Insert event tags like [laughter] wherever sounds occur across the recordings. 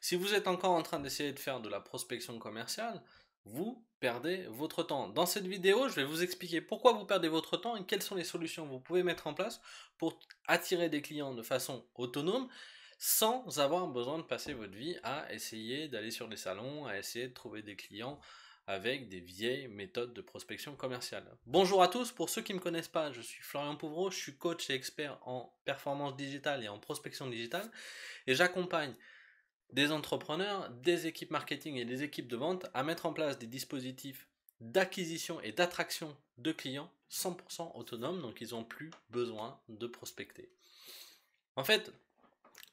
Si vous êtes encore en train d'essayer de faire de la prospection commerciale, vous perdez votre temps. Dans cette vidéo, je vais vous expliquer pourquoi vous perdez votre temps et quelles sont les solutions que vous pouvez mettre en place pour attirer des clients de façon autonome sans avoir besoin de passer votre vie à essayer d'aller sur les salons, à essayer de trouver des clients avec des vieilles méthodes de prospection commerciale. Bonjour à tous, pour ceux qui ne me connaissent pas, je suis Florian Pouvreau, je suis coach et expert en performance digitale et en prospection digitale et j'accompagne des entrepreneurs, des équipes marketing et des équipes de vente à mettre en place des dispositifs d'acquisition et d'attraction de clients 100% autonomes, donc ils n'ont plus besoin de prospecter. En fait,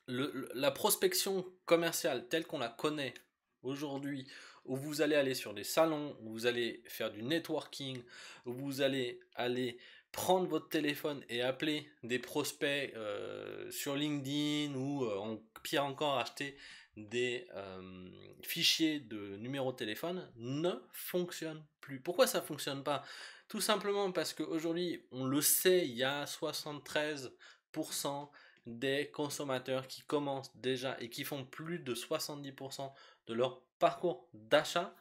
la prospection commerciale telle qu'on la connaît aujourd'hui, où vous allez aller sur des salons, où vous allez faire du networking, où vous allez aller prendre votre téléphone et appeler des prospects euh, sur LinkedIn ou euh, pire encore acheter des euh, fichiers de numéro de téléphone ne fonctionnent plus. Pourquoi ça fonctionne pas Tout simplement parce qu'aujourd'hui, on le sait, il y a 73% des consommateurs qui commencent déjà et qui font plus de 70% de leur parcours d'achat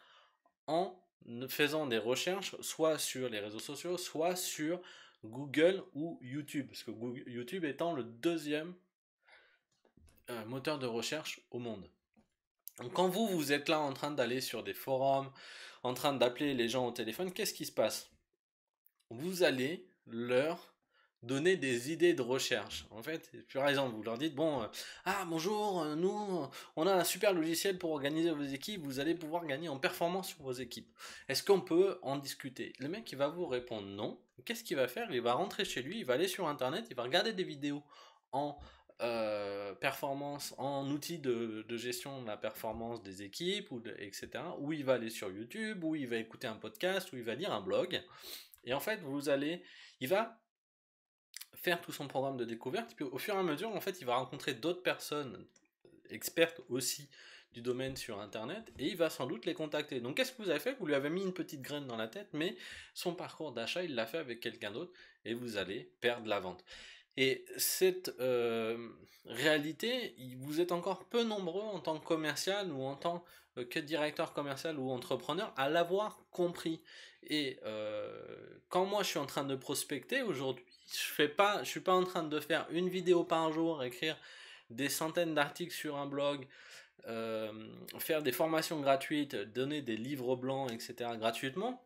en faisant des recherches, soit sur les réseaux sociaux, soit sur Google ou YouTube, parce que YouTube étant le deuxième moteur de recherche au monde. quand vous, vous êtes là en train d'aller sur des forums, en train d'appeler les gens au téléphone, qu'est-ce qui se passe Vous allez leur donner des idées de recherche. En fait, par exemple, vous leur dites, bon, euh, ah bonjour, euh, nous, on a un super logiciel pour organiser vos équipes, vous allez pouvoir gagner en performance sur vos équipes. Est-ce qu'on peut en discuter Le mec, il va vous répondre non. Qu'est-ce qu'il va faire Il va rentrer chez lui, il va aller sur Internet, il va regarder des vidéos en euh, performance en outil de, gestion de la performance des équipes, ou etc. Ou il va aller sur YouTube, ou il va écouter un podcast, ou il va lire un blog. Et en fait, vous allez, il va faire tout son programme de découverte. Puis au fur et à mesure, en fait, il va rencontrer d'autres personnes expertes aussi du domaine sur Internet et il va sans doute les contacter. Donc qu'est-ce que vous avez fait Vous lui avez mis une petite graine dans la tête, mais son parcours d'achat, il l'a fait avec quelqu'un d'autre et vous allez perdre la vente. Et cette euh, réalité, vous êtes encore peu nombreux en tant que commercial ou en tant euh, que directeur commercial ou entrepreneur à l'avoir compris. Et euh, quand moi je suis en train de prospecter aujourd'hui, je fais pas, je suis pas en train de faire une vidéo par jour, écrire des centaines d'articles sur un blog, faire des formations gratuites, donner des livres blancs, etc. gratuitement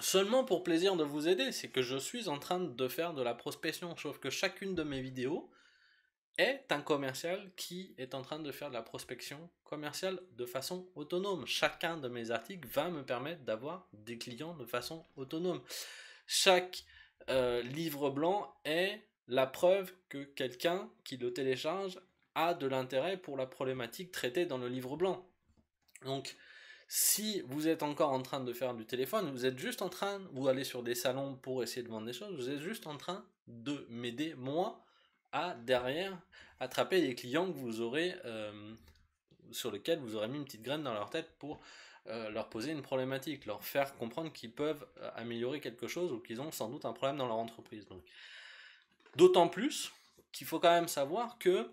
seulement pour plaisir de vous aider, c'est que je suis en train de faire de la prospection, sauf que chacune de mes vidéos est un commercial qui est en train de faire de la prospection commerciale de façon autonome. Chacun de mes articles va me permettre d'avoir des clients de façon autonome. Chaque euh, livre blanc est la preuve que quelqu'un qui le télécharge a de l'intérêt pour la problématique traitée dans le livre blanc. Donc, si vous êtes encore en train de faire du téléphone, vous êtes juste en train, vous allez sur des salons pour essayer de vendre des choses, vous êtes juste en train de m'aider, moi, à derrière attraper les clients que vous aurez, euh, sur lesquels vous aurez mis une petite graine dans leur tête pour euh, leur poser une problématique, leur faire comprendre qu'ils peuvent euh, améliorer quelque chose ou qu'ils ont sans doute un problème dans leur entreprise. d'autant plus qu'il faut quand même savoir que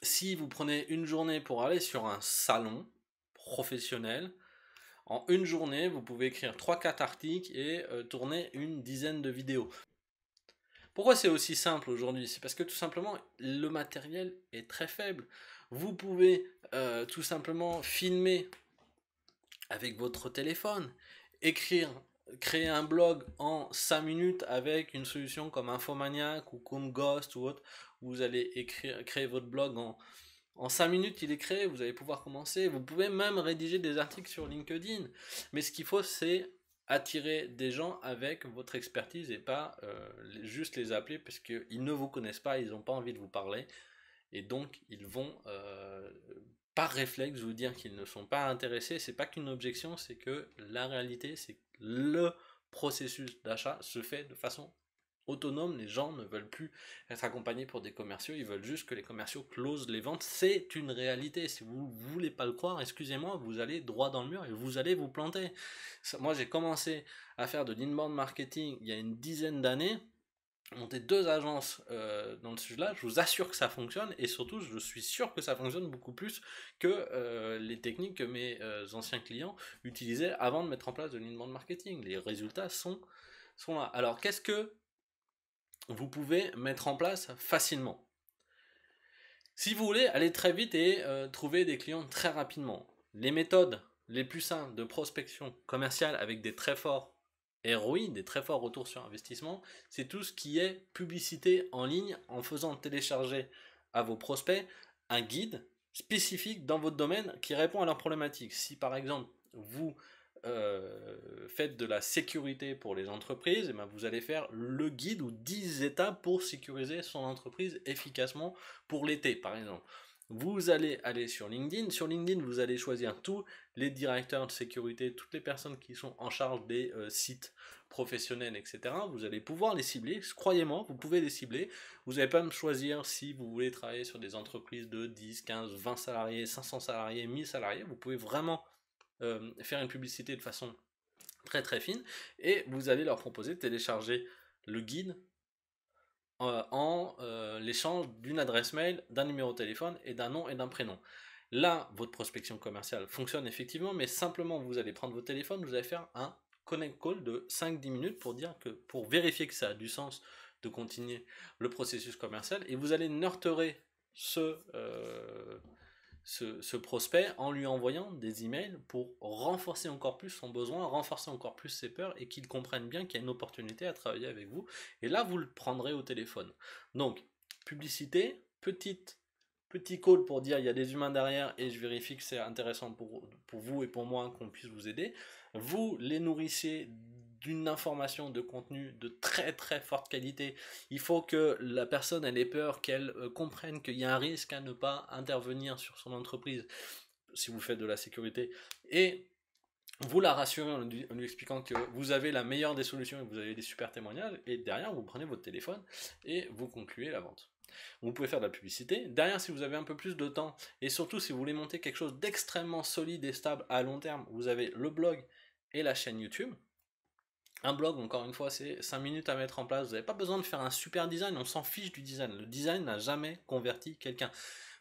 si vous prenez une journée pour aller sur un salon, professionnel. En une journée, vous pouvez écrire 3-4 articles et euh, tourner une dizaine de vidéos. Pourquoi c'est aussi simple aujourd'hui C'est parce que tout simplement, le matériel est très faible. Vous pouvez euh, tout simplement filmer avec votre téléphone, écrire, créer un blog en 5 minutes avec une solution comme Infomaniac ou comme Ghost ou autre. Vous allez écrire, créer votre blog en en 5 minutes, il est créé, vous allez pouvoir commencer. Vous pouvez même rédiger des articles sur LinkedIn. Mais ce qu'il faut, c'est attirer des gens avec votre expertise et pas euh, juste les appeler parce qu'ils ne vous connaissent pas, ils n'ont pas envie de vous parler. Et donc, ils vont, euh, par réflexe, vous dire qu'ils ne sont pas intéressés. C'est pas qu'une objection, c'est que la réalité, c'est que le processus d'achat se fait de façon autonomes, les gens ne veulent plus être accompagnés pour des commerciaux, ils veulent juste que les commerciaux closent les ventes. C'est une réalité. Si vous ne voulez pas le croire, excusez-moi, vous allez droit dans le mur et vous allez vous planter. Moi, j'ai commencé à faire de l'inbound marketing il y a une dizaine d'années monter deux agences euh, dans le sujet-là, je vous assure que ça fonctionne et surtout je suis sûr que ça fonctionne beaucoup plus que euh, les techniques que mes euh, anciens clients utilisaient avant de mettre en place de l'inbound marketing. Les résultats sont, sont là. Alors qu'est-ce que vous pouvez mettre en place facilement. Si vous voulez aller très vite et euh, trouver des clients très rapidement, les méthodes les plus simples de prospection commerciale avec des très forts ROI, des très forts retours sur investissement, c'est tout ce qui est publicité en ligne en faisant télécharger à vos prospects un guide spécifique dans votre domaine qui répond à leurs problématiques. Si par exemple vous euh, faites de la sécurité pour les entreprises, et eh ben, vous allez faire le guide ou 10 étapes pour sécuriser son entreprise efficacement pour l'été, par exemple. Vous allez aller sur LinkedIn. Sur LinkedIn, vous allez choisir tous les directeurs de sécurité, toutes les personnes qui sont en charge des euh, sites professionnels, etc. Vous allez pouvoir les cibler. Croyez-moi, vous pouvez les cibler. Vous n'allez pas me choisir si vous voulez travailler sur des entreprises de 10, 15, 20 salariés, 500 salariés, 1000 salariés. Vous pouvez vraiment euh, faire une publicité de façon très très fine, et vous allez leur proposer de télécharger le guide euh, en échange euh, l'échange d'une adresse mail, d'un numéro de téléphone et d'un nom et d'un prénom. Là, votre prospection commerciale fonctionne effectivement, mais simplement vous allez prendre votre téléphone, vous allez faire un connect call de 5-10 minutes pour dire que pour vérifier que ça a du sens de continuer le processus commercial et vous allez nurturer ce, ce, prospect en lui envoyant des emails pour renforcer encore plus son besoin, renforcer encore plus ses peurs et qu'il comprenne bien qu'il y a une opportunité à travailler avec vous. Et là, vous le prendrez au téléphone. Donc, publicité, petite, petit call pour dire il y a des humains derrière et je vérifie que c'est intéressant pour, pour vous et pour moi qu'on puisse vous aider. Vous les nourrissez d'une information, de contenu de très très forte qualité. Il faut que la personne elle ait peur, qu'elle euh, comprenne qu'il y a un risque à ne pas intervenir sur son entreprise si vous faites de la sécurité. Et vous la rassurez en en lui, expliquant que vous avez la meilleure des solutions et que vous avez des super témoignages, et derrière vous prenez votre téléphone et vous concluez la vente. Vous pouvez faire de la publicité. Derrière, si vous avez un peu plus de temps, et surtout si vous voulez monter quelque chose d'extrêmement solide et stable à long terme, vous avez le blog et la chaîne YouTube. Un blog, encore une fois, c'est 5 minutes à mettre en place. Vous n'avez pas besoin de faire un super design, on s'en fiche du design. Le design n'a jamais converti quelqu'un.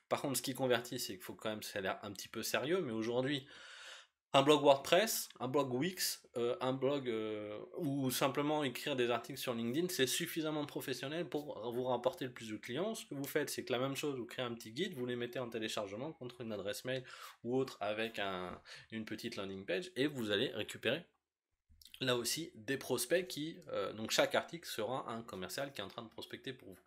Par contre, ce qui convertit, c'est qu'il faut quand même, ça a l'air un petit peu sérieux, mais aujourd'hui, un blog WordPress, un blog Wix, euh, un blog euh, ou simplement écrire des articles sur LinkedIn, c'est suffisamment professionnel pour vous rapporter le plus de clients. Ce que vous faites, c'est que la même chose, vous créez un petit guide, vous les mettez en téléchargement contre une adresse mail ou autre avec une petite landing page et vous allez récupérer là aussi des prospects qui, euh, donc chaque article sera un commercial qui est en train de prospecter pour vous.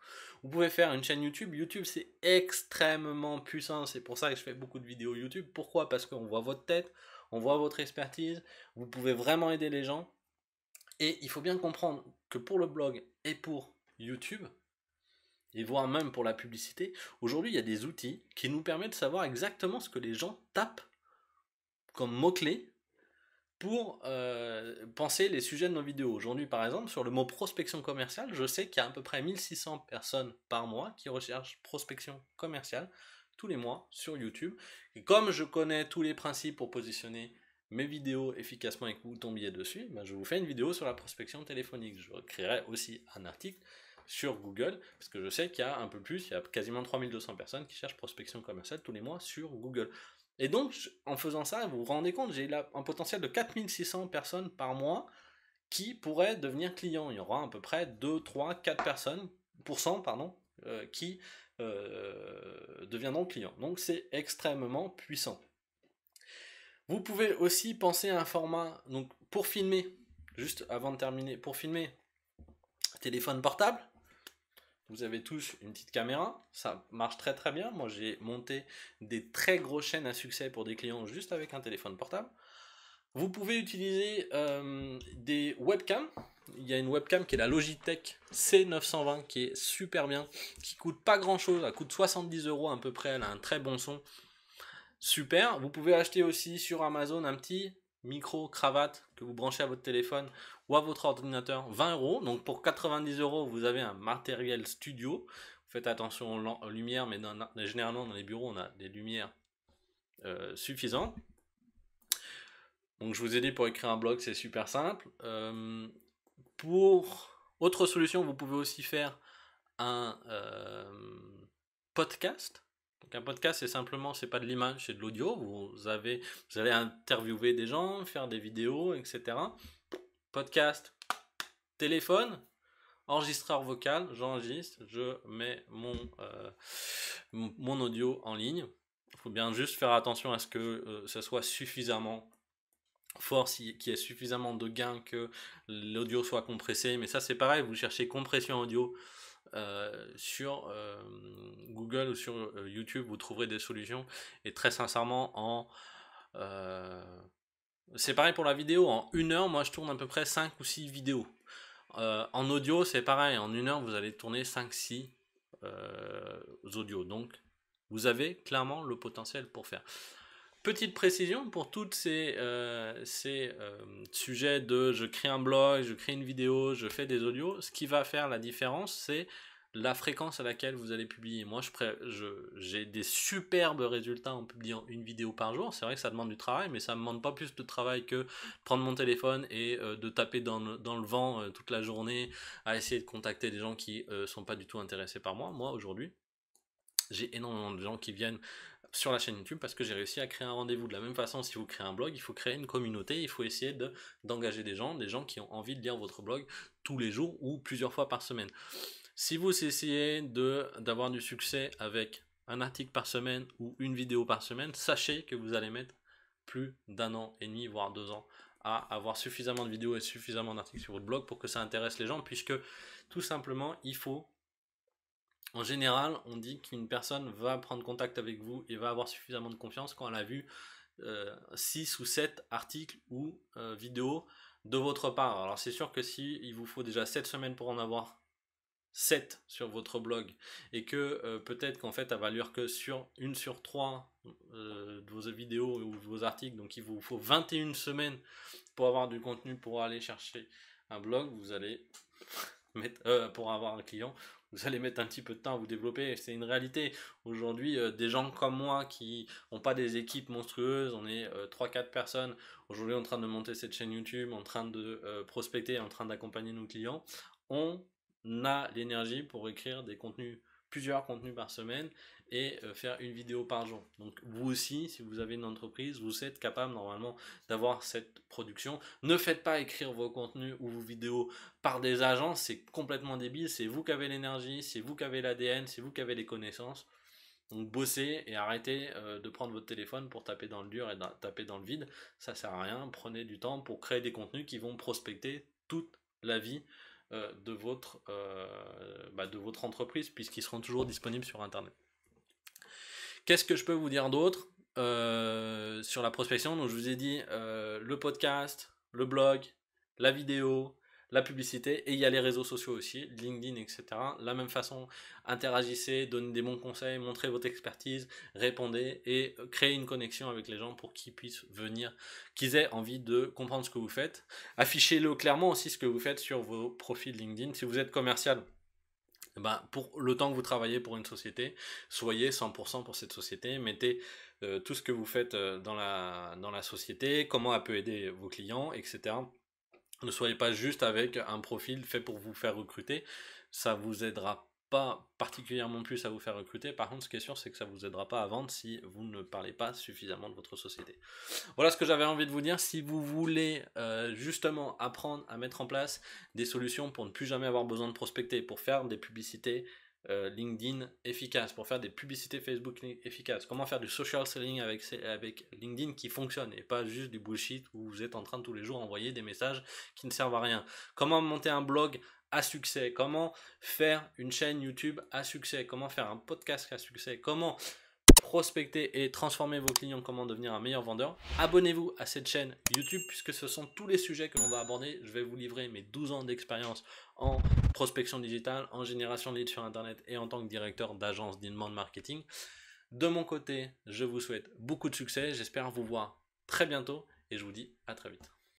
Vous pouvez faire une chaîne YouTube. YouTube c'est extrêmement puissant. C'est pour ça que je fais beaucoup de vidéos YouTube. Pourquoi Parce qu'on voit votre tête, on voit votre expertise. Vous pouvez vraiment aider les gens. Et il faut bien comprendre que pour le blog et pour YouTube, et voire même pour la publicité, aujourd'hui il y a des outils qui nous permettent de savoir exactement ce que les gens tapent comme mots-clés pour euh, penser les sujets de nos vidéos. Aujourd'hui, par exemple, sur le mot prospection commerciale, je sais qu'il y a à peu près 1600 personnes par mois qui recherchent prospection commerciale tous les mois sur YouTube. Et comme je connais tous les principes pour positionner mes vidéos efficacement et que vous tombiez dessus, ben, je vous fais une vidéo sur la prospection téléphonique. Je créerai aussi un article sur Google, parce que je sais qu'il y a un peu plus, il y a quasiment 3200 personnes qui cherchent prospection commerciale tous les mois sur Google. Et donc, en faisant ça, vous vous rendez compte, j'ai un potentiel de 4600 personnes par mois qui pourraient devenir clients. Il y aura à peu près 2, 3, 4 personnes, pardon, euh, qui euh, deviendront clients. Donc, c'est extrêmement puissant. Vous pouvez aussi penser à un format, donc pour filmer, juste avant de terminer, pour filmer, téléphone portable, vous avez tous une petite caméra, ça marche très très bien. Moi j'ai monté des très grosses chaînes à succès pour des clients juste avec un téléphone portable. Vous pouvez utiliser euh, des webcams. Il y a une webcam qui est la Logitech C920 qui est super bien, qui coûte pas grand chose, elle coûte 70 euros à peu près, elle a un très bon son. Super. Vous pouvez acheter aussi sur Amazon un petit micro, cravate que vous branchez à votre téléphone ou à votre ordinateur, 20 euros. Donc pour 90 euros, vous avez un matériel studio. Faites attention aux lumières, mais généralement dans les bureaux, on a des lumières euh, suffisantes. Donc je vous ai dit pour écrire un blog, c'est super simple. Euh, pour autre solution, vous pouvez aussi faire un euh, podcast. Donc un podcast, c'est simplement, c'est pas de l'image, c'est de l'audio. Vous avez, vous allez interviewer des gens, faire des vidéos, etc. Podcast, téléphone, enregistreur vocal, j'enregistre, je mets mon, euh, mon audio en ligne. Il faut bien juste faire attention à ce que ce euh, soit suffisamment fort, qu'il y ait suffisamment de gains que l'audio soit compressé. Mais ça, c'est pareil, vous cherchez compression audio euh, sur euh, Google ou sur euh, YouTube, vous trouverez des solutions. Et très sincèrement, en... c'est pareil pour la vidéo, en une heure, moi je tourne à peu près 5 ou 6 vidéos. en audio, c'est pareil, en une heure, vous allez tourner 5-6 audios. Donc, vous avez clairement le potentiel pour faire. Petite précision pour tous ces, euh, ces euh, sujets de je crée un blog, je crée une vidéo, je fais des audios, ce qui va faire la différence, c'est la fréquence à laquelle vous allez publier. Moi, je j'ai des superbes résultats en publiant une vidéo par jour. C'est vrai que ça demande du travail, mais ça ne demande pas plus de travail que prendre mon téléphone et euh, de taper dans le, vent toute la journée à essayer de contacter des gens qui ne sont pas du tout intéressés par moi. Moi, aujourd'hui, j'ai énormément de gens qui viennent sur la chaîne YouTube parce que j'ai réussi à créer un rendez-vous. De la même façon, si vous créez un blog, il faut créer une communauté, il faut essayer de, d'engager des gens, des gens qui ont envie de lire votre blog tous les jours ou plusieurs fois par semaine. Si vous essayez d'avoir du succès avec un article par semaine ou une vidéo par semaine, sachez que vous allez mettre plus d'un an et demi, voire deux ans, à avoir suffisamment de vidéos et suffisamment d'articles sur votre blog pour que ça intéresse les gens, puisque tout simplement, il faut en général, on dit qu'une personne va prendre contact avec vous et va avoir suffisamment de confiance quand elle a vu 6 euh, ou 7 articles ou euh, vidéos de votre part. Alors c'est sûr que si il vous faut déjà 7 semaines pour en avoir 7 sur votre blog et que euh, peut-être qu'en fait elle va lire que sur une sur 3 de vos vidéos ou de vos articles, donc il vous faut 21 semaines pour avoir du contenu pour aller chercher un blog, vous allez [laughs] mettre, pour avoir un client, vous allez mettre un petit peu de temps à vous développer. C'est une réalité. Aujourd'hui, euh, des gens comme moi qui n'ont pas des équipes monstrueuses, on est euh, trois, 3-4 personnes aujourd'hui en train de monter cette chaîne YouTube, en train de euh, prospecter, en train d'accompagner nos clients, on a l'énergie pour écrire des contenus, plusieurs contenus par semaine et euh, faire une vidéo par jour. Donc vous aussi, si vous avez une entreprise, vous êtes capable normalement d'avoir cette production. Ne faites pas écrire vos contenus ou vos vidéos par des agences. c'est complètement débile, c'est vous qui avez l'énergie, c'est vous qui avez l'ADN, c'est vous qui avez les connaissances. Donc bossez et arrêtez euh, de prendre votre téléphone pour taper dans le dur et taper dans le vide, ça ne sert à rien, prenez du temps pour créer des contenus qui vont prospecter toute la vie euh, de votre, bah, de votre entreprise puisqu'ils seront toujours disponibles sur Internet. Qu'est-ce que je peux vous dire d'autre euh, sur la prospection Donc, je vous ai dit euh, le podcast, le blog, la vidéo, la publicité, et il y a les réseaux sociaux aussi, LinkedIn, etc. La même façon, interagissez, donnez des bons conseils, montrez votre expertise, répondez et créez une connexion avec les gens pour qu'ils puissent venir, qu'ils aient envie de comprendre ce que vous faites. Affichez-le clairement aussi ce que vous faites sur vos profils LinkedIn. Si vous êtes commercial, eh ben, pour le temps que vous travaillez pour une société, soyez 100% pour cette société, mettez euh, tout ce que vous faites euh, dans la, dans la société, comment elle peut aider vos clients, etc. Ne soyez pas juste avec un profil fait pour vous faire recruter, ça vous aidera particulièrement plus à vous faire recruter. Par contre, ce qui est sûr, c'est que ça vous aidera pas à vendre si vous ne parlez pas suffisamment de votre société. Voilà ce que j'avais envie de vous dire. Si vous voulez euh, justement apprendre à mettre en place des solutions pour ne plus jamais avoir besoin de prospecter, pour faire des publicités euh, LinkedIn efficaces, pour faire des publicités Facebook efficaces, comment faire du social selling avec, avec LinkedIn qui fonctionne et pas juste du bullshit où vous êtes en train de tous les jours envoyer des messages qui ne servent à rien. Comment monter un blog à succès, comment faire une chaîne YouTube à succès, comment faire un podcast à succès, comment prospecter et transformer vos clients, comment devenir un meilleur vendeur. Abonnez-vous à cette chaîne YouTube puisque ce sont tous les sujets que l'on va aborder. Je vais vous livrer mes 12 ans d'expérience en prospection digitale, en génération de leads sur Internet et en tant que directeur d'agence d'inbound marketing. De mon côté, je vous souhaite beaucoup de succès. J'espère vous voir très bientôt et je vous dis à très vite.